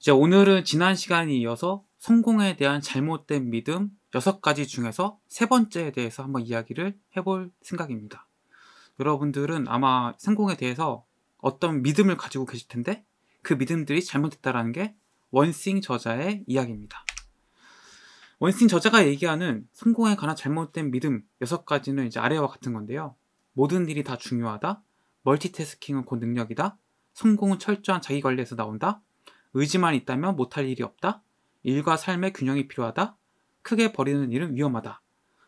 이제 오늘은 지난 시간에 이어서 성공에 대한 잘못된 믿음 6가지 중에서 세 번째에 대해서 한번 이야기를 해볼 생각입니다. 여러분들은 아마 성공에 대해서 어떤 믿음을 가지고 계실 텐데 그 믿음들이 잘못됐다라는 게 원싱 저자의 이야기입니다. 원싱 저자가 얘기하는 성공에 관한 잘못된 믿음 6가지는 이제 아래와 같은 건데요. 모든 일이 다 중요하다. 멀티태스킹은 곧 능력이다. 성공은 철저한 자기관리에서 나온다. 의지만 있다면 못할 일이 없다. 일과 삶의 균형이 필요하다. 크게 버리는 일은 위험하다.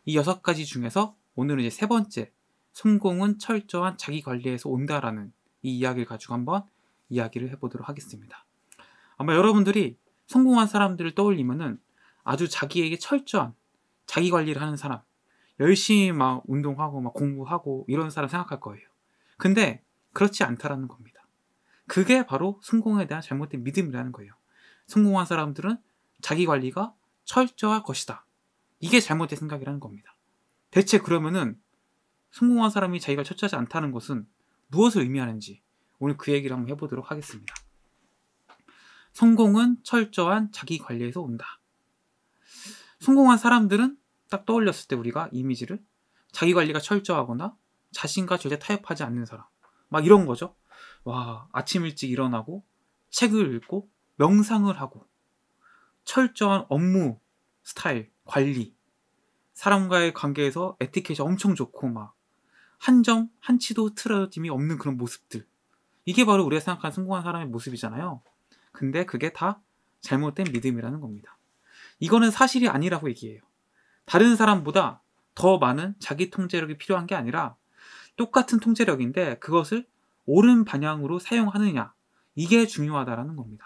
이 여섯 가지 중에서 오늘은 이제 세 번째 성공은 철저한 자기 관리에서 온다라는 이 이야기를 가지고 한번 이야기를 해보도록 하겠습니다. 아마 여러분들이 성공한 사람들을 떠올리면은 아주 자기에게 철저한 자기 관리를 하는 사람, 열심히 막 운동하고 막 공부하고 이런 사람 생각할 거예요. 근데 그렇지 않다라는 겁니다. 그게 바로 성공에 대한 잘못된 믿음이라는 거예요. 성공한 사람들은 자기 관리가 철저할 것이다. 이게 잘못된 생각이라는 겁니다. 대체 그러면은 성공한 사람이 자기가 철저하지 않다는 것은 무엇을 의미하는지 오늘 그 얘기를 한번 해보도록 하겠습니다. 성공은 철저한 자기 관리에서 온다. 성공한 사람들은 딱 떠올렸을 때 우리가 이미지를 자기 관리가 철저하거나 자신과 절대 타협하지 않는 사람 막 이런 거죠. 와, 아침 일찍 일어나고 책을 읽고 명상을 하고 철저한 업무 스타일 관리 사람과의 관계에서 에티켓이 엄청 좋고 막 한정 한치도 틀어짐이 없는 그런 모습들 이게 바로 우리가 생각하는 성공한 사람의 모습이잖아요. 근데 그게 다 잘못된 믿음이라는 겁니다. 이거는 사실이 아니라고 얘기해요. 다른 사람보다 더 많은 자기 통제력이 필요한 게 아니라 똑같은 통제력인데 그것을 옳은 방향으로 사용하느냐 이게 중요하다라는 겁니다.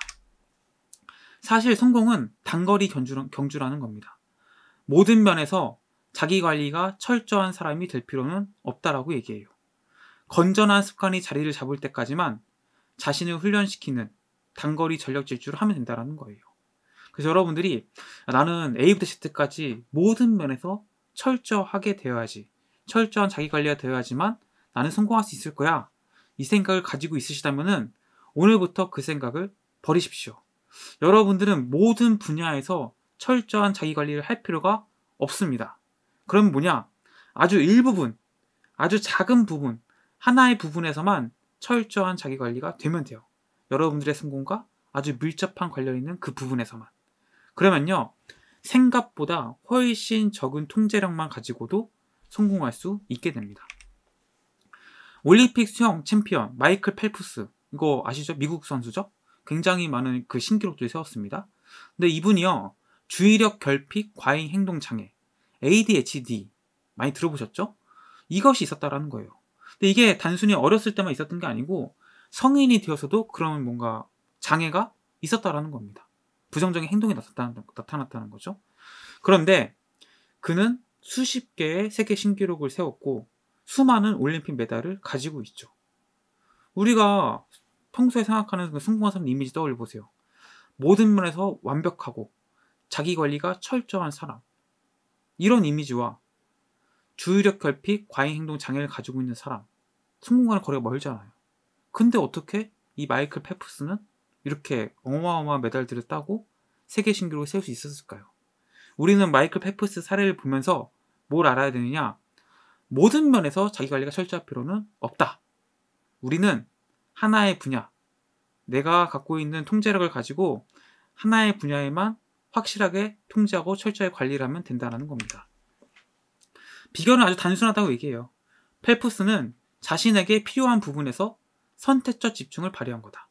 사실 성공은 단거리 경주라는 겁니다. 모든 면에서 자기 관리가 철저한 사람이 될 필요는 없다라고 얘기해요. 건전한 습관이 자리를 잡을 때까지만 자신을 훈련시키는 단거리 전력 질주를 하면 된다라는 거예요. 그래서 여러분들이 나는 A부터 Z까지 모든 면에서 철저하게 되어야지, 철저한 자기 관리가 되어야지만 나는 성공할 수 있을 거야. 이 생각을 가지고 있으시다면 오늘부터 그 생각을 버리십시오. 여러분들은 모든 분야에서 철저한 자기 관리를 할 필요가 없습니다. 그럼 뭐냐? 아주 일부분, 아주 작은 부분, 하나의 부분에서만 철저한 자기 관리가 되면 돼요. 여러분들의 성공과 아주 밀접한 관련 있는 그 부분에서만. 그러면요, 생각보다 훨씬 적은 통제력만 가지고도 성공할 수 있게 됩니다. 올림픽 수영 챔피언 마이클 펠프스 이거 아시죠? 미국 선수죠? 굉장히 많은 그 신기록들 을 세웠습니다. 근데 이분이요 주의력 결핍 과잉 행동 장애 ADHD 많이 들어보셨죠? 이것이 있었다라는 거예요. 근데 이게 단순히 어렸을 때만 있었던 게 아니고 성인이 되어서도 그런 뭔가 장애가 있었다라는 겁니다. 부정적인 행동이 나타났다는 거죠. 그런데 그는 수십 개의 세계 신기록을 세웠고 수많은 올림픽 메달을 가지고 있죠. 우리가 평소에 생각하는 그 성공한 사람 이미지 떠올려 보세요. 모든 면에서 완벽하고 자기 관리가 철저한 사람. 이런 이미지와 주의력 결핍, 과잉 행동 장애를 가지고 있는 사람. 성공과는 거리가 멀잖아요. 근데 어떻게 이 마이클 페프스는 이렇게 어마어마한 메달들을 따고 세계 신기록을 세울 수 있었을까요? 우리는 마이클 페프스 사례를 보면서 뭘 알아야 되느냐? 모든 면에서 자기 관리가 철저할 필요는 없다. 우리는 하나의 분야, 내가 갖고 있는 통제력을 가지고 하나의 분야에만 확실하게 통제하고 철저히 관리를 하면 된다는 겁니다. 비결은 아주 단순하다고 얘기해요. 펠프스는 자신에게 필요한 부분에서 선택적 집중을 발휘한 거다.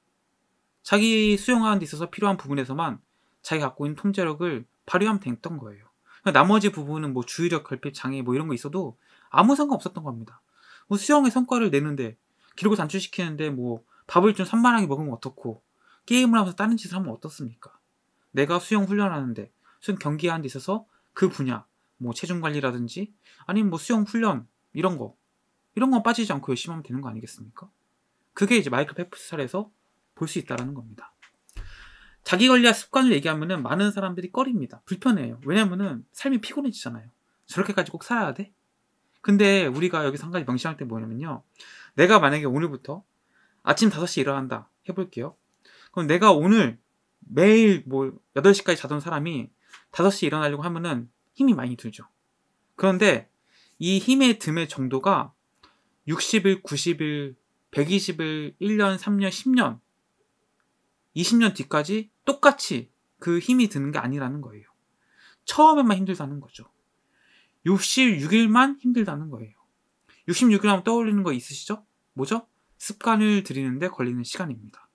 자기 수용하는 데 있어서 필요한 부분에서만 자기 갖고 있는 통제력을 발휘하면 됐던 거예요. 그러니까 나머지 부분은 뭐 주의력 결핍 장애 뭐 이런 거 있어도 아무 상관 없었던 겁니다. 뭐 수영의 성과를 내는데 기록을 단축시키는데 뭐 밥을 좀 산만하게 먹으면 어떻고 게임을 하면서 다른 짓을 하면 어떻습니까? 내가 수영 훈련하는데 수영 경기하는 데 있어서 그 분야 뭐 체중 관리라든지 아니면 뭐 수영 훈련 이런 거 이런 건 빠지지 않고 열심히 하면 되는 거 아니겠습니까? 그게 이제 마이클 페프스살에서 볼 수 있다라는 겁니다. 자기 관리와 습관을 얘기하면은 많은 사람들이 꺼립니다. 불편해요. 왜냐면은 삶이 피곤해지잖아요. 저렇게까지 꼭 살아야 돼? 근데 우리가 여기서 한 가지 명시할때 뭐냐면요. 내가 만약에 오늘부터 아침 5시 에 일어난다 해볼게요. 그럼 내가 오늘 매일 뭐 8시까지 자던 사람이 5시 에 일어나려고 하면은 힘이 많이 들죠. 그런데 이 힘의 듬의 정도가 60일, 90일, 120일, 1년, 3년, 10년, 20년 뒤까지 똑같이 그 힘이 드는 게 아니라는 거예요. 처음에만 힘들다는 거죠. 66일만 힘들다는 거예요. 66일 하면 떠올리는 거 있으시죠? 뭐죠? 습관을 들이는데 걸리는 시간입니다.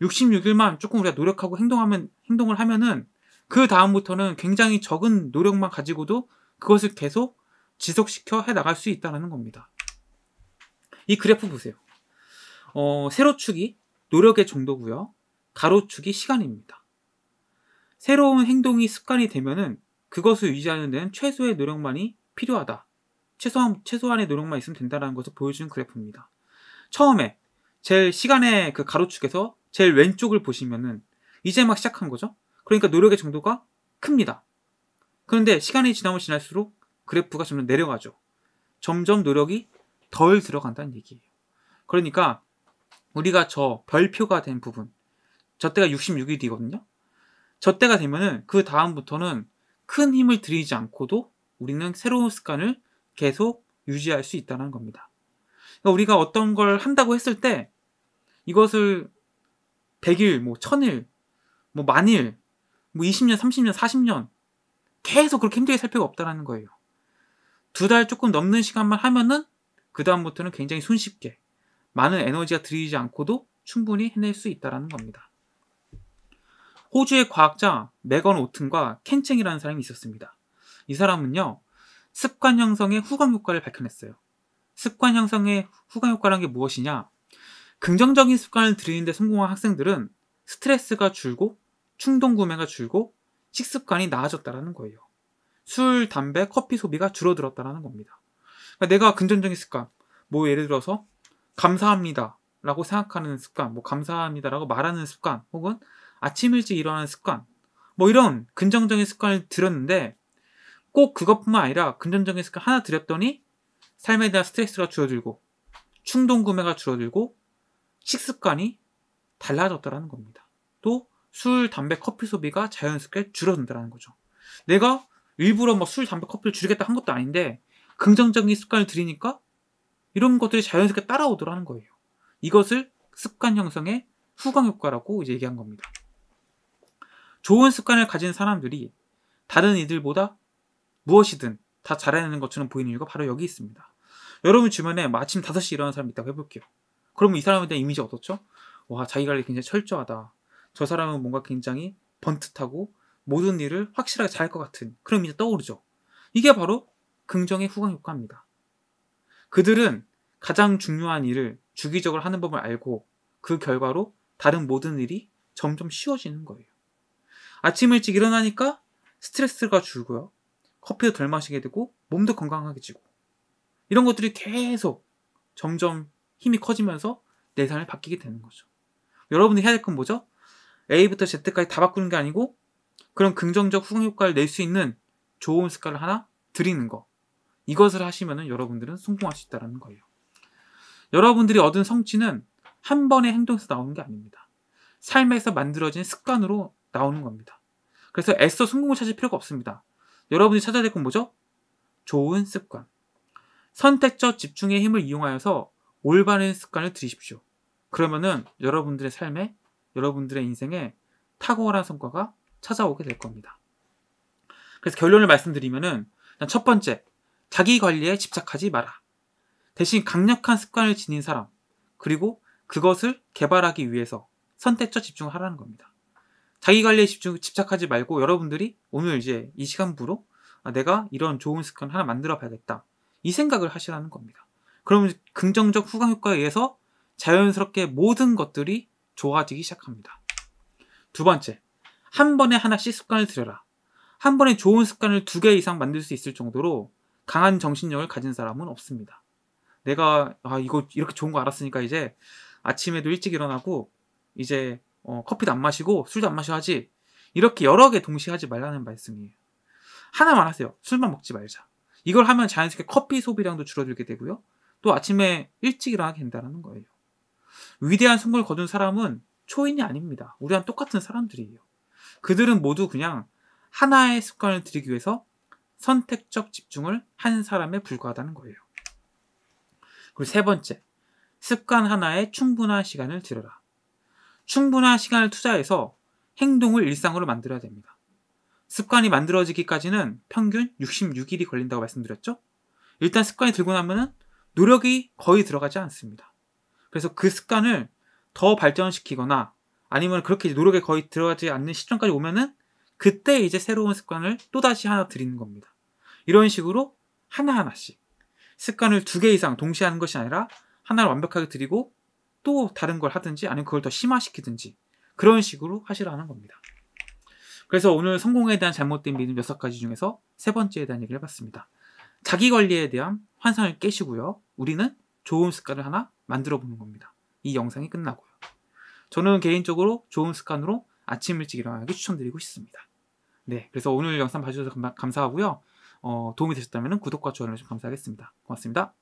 66일만 조금 우리가 노력하고 행동하면, 행동을 하면은 그 다음부터는 굉장히 적은 노력만 가지고도 그것을 계속 지속시켜 해 나갈 수 있다는 겁니다. 이 그래프 보세요. 어, 세로축이 노력의 정도고요. 가로축이 시간입니다. 새로운 행동이 습관이 되면은 그것을 유지하는 데는 최소의 노력만이 필요하다. 최소한, 최소한의 노력만 있으면 된다라는 것을 보여주는 그래프입니다. 처음에 제일 시간의 그 가로축에서 제일 왼쪽을 보시면은 이제 막 시작한 거죠. 그러니까 노력의 정도가 큽니다. 그런데 시간이 지나면 지날수록 그래프가 점점 내려가죠. 점점 노력이 덜 들어간다는 얘기예요. 그러니까 우리가 저 별표가 된 부분, 저 때가 66일이거든요. 저 때가 되면은 그 다음부터는 큰 힘을 들이지 않고도 우리는 새로운 습관을 계속 유지할 수 있다는 겁니다. 그러니까 우리가 어떤 걸 한다고 했을 때 이것을 100일, 뭐 1000일, 뭐 만일, 뭐 20년, 30년, 40년 계속 그렇게 힘들게 살 필요가 없다는 거예요. 두 달 조금 넘는 시간만 하면은 그다음부터는 굉장히 손쉽게 많은 에너지가 들이지 않고도 충분히 해낼 수 있다라는 겁니다. 호주의 과학자 메건 오튼과 켄챙이라는 사람이 있었습니다. 이 사람은요, 습관 형성의 후광 효과를 밝혀냈어요. 습관 형성의 후광 효과란 게 무엇이냐? 긍정적인 습관을 들이는데 성공한 학생들은 스트레스가 줄고 충동 구매가 줄고 식습관이 나아졌다라는 거예요. 술, 담배, 커피 소비가 줄어들었다라는 겁니다. 그러니까 내가 긍정적인 습관, 뭐 예를 들어서 감사합니다. 라고 생각하는 습관, 뭐 감사합니다라고 말하는 습관, 혹은 아침 일찍 일어나는 습관, 뭐 이런 긍정적인 습관을 들었는데꼭 그것뿐만 아니라 긍정적인 습관 하나 들였더니 삶에 대한 스트레스가 줄어들고 충동 구매가 줄어들고 식습관이 달라졌다라는 겁니다. 또 술, 담배, 커피 소비가 자연스럽게 줄어든다는 거죠. 내가 일부러 뭐 술, 담배, 커피를 줄이겠다 한 것도 아닌데 긍정적인 습관을 들이니까 이런 것들이 자연스럽게 따라오더라는 거예요. 이것을 습관 형성의 후광 효과라고 이제 얘기한 겁니다. 좋은 습관을 가진 사람들이 다른 이들보다 무엇이든 다 잘해내는 것처럼 보이는 이유가 바로 여기 있습니다. 여러분 주변에 마침 뭐 5시 일어나는 사람이 있다고 해볼게요. 그러면 이 사람에 대한 이미지 어떻죠? 와, 자기 관리 굉장히 철저하다. 저 사람은 뭔가 굉장히 번듯하고 모든 일을 확실하게 잘할 것 같은 그런 이미지 떠오르죠. 이게 바로 긍정의 후광 효과입니다. 그들은 가장 중요한 일을 주기적으로 하는 법을 알고 그 결과로 다른 모든 일이 점점 쉬워지는 거예요. 아침 일찍 일어나니까 스트레스가 줄고요. 커피도 덜 마시게 되고 몸도 건강하게지고 이런 것들이 계속 점점 힘이 커지면서 내 삶이 바뀌게 되는 거죠. 여러분이 해야 될 건 뭐죠? A부터 Z까지 다 바꾸는 게 아니고 그런 긍정적 후효과를 낼 수 있는 좋은 습관을 하나 드리는 거. 이것을 하시면 여러분들은 성공할 수 있다는 거예요. 여러분들이 얻은 성취는 한 번의 행동에서 나오는 게 아닙니다. 삶에서 만들어진 습관으로 나오는 겁니다. 그래서 애써 성공을 찾을 필요가 없습니다. 여러분이 찾아야 될 건 뭐죠? 좋은 습관. 선택적 집중의 힘을 이용하여서 올바른 습관을 들이십시오. 그러면은 여러분들의 삶에, 여러분들의 인생에 탁월한 성과가 찾아오게 될 겁니다. 그래서 결론을 말씀드리면은 첫 번째, 자기 관리에 집착하지 마라. 대신 강력한 습관을 지닌 사람, 그리고 그것을 개발하기 위해서 선택적 집중을 하라는 겁니다. 자기 관리에 집중, 집착하지 말고 여러분들이 오늘 이제 이 시간부로 아, 내가 이런 좋은 습관 하나 만들어 봐야겠다. 이 생각을 하시라는 겁니다. 그러면 긍정적 후광 효과에 의해서 자연스럽게 모든 것들이 좋아지기 시작합니다. 두 번째, 한 번에 하나씩 습관을 들여라. 한 번에 좋은 습관을 두 개 이상 만들 수 있을 정도로 강한 정신력을 가진 사람은 없습니다. 내가 아 이거 이렇게 좋은 거 알았으니까 이제 아침에도 일찍 일어나고 이제 어, 커피도 안 마시고 술도 안 마셔 하지 이렇게 여러 개 동시에 하지 말라는 말씀이에요. 하나만 하세요. 술만 먹지 말자. 이걸 하면 자연스럽게 커피 소비량도 줄어들게 되고요. 또 아침에 일찍 일어나게 된다는 거예요. 위대한 성공을 거둔 사람은 초인이 아닙니다. 우리랑 똑같은 사람들이에요. 그들은 모두 그냥 하나의 습관을 들이기 위해서 선택적 집중을 한 사람에 불과하다는 거예요. 그리고 세 번째, 습관 하나에 충분한 시간을 들여라. 충분한 시간을 투자해서 행동을 일상으로 만들어야 됩니다. 습관이 만들어지기까지는 평균 66일이 걸린다고 말씀드렸죠? 일단 습관이 들고 나면 노력이 거의 들어가지 않습니다. 그래서 그 습관을 더 발전시키거나 아니면 그렇게 노력에 거의 들어가지 않는 시점까지 오면은 그때 이제 새로운 습관을 또다시 하나 드리는 겁니다. 이런 식으로 하나하나씩 습관을 두 개 이상 동시에 하는 것이 아니라 하나를 완벽하게 드리고 또 다른 걸 하든지 아니면 그걸 더 심화시키든지 그런 식으로 하시라는 겁니다. 그래서 오늘 성공에 대한 잘못된 믿음 여섯 가지 중에서 세 번째에 대한 얘기를 해봤습니다. 자기 관리에 대한 환상을 깨시고요. 우리는 좋은 습관을 하나 만들어 보는 겁니다. 이 영상이 끝나고요. 저는 개인적으로 좋은 습관으로 아침 일찍 일어나기 추천드리고 싶습니다. 네, 그래서 오늘 영상 봐주셔서 감사하고요. 어, 도움이 되셨다면 구독과 좋아요를 좀 감사하겠습니다. 고맙습니다.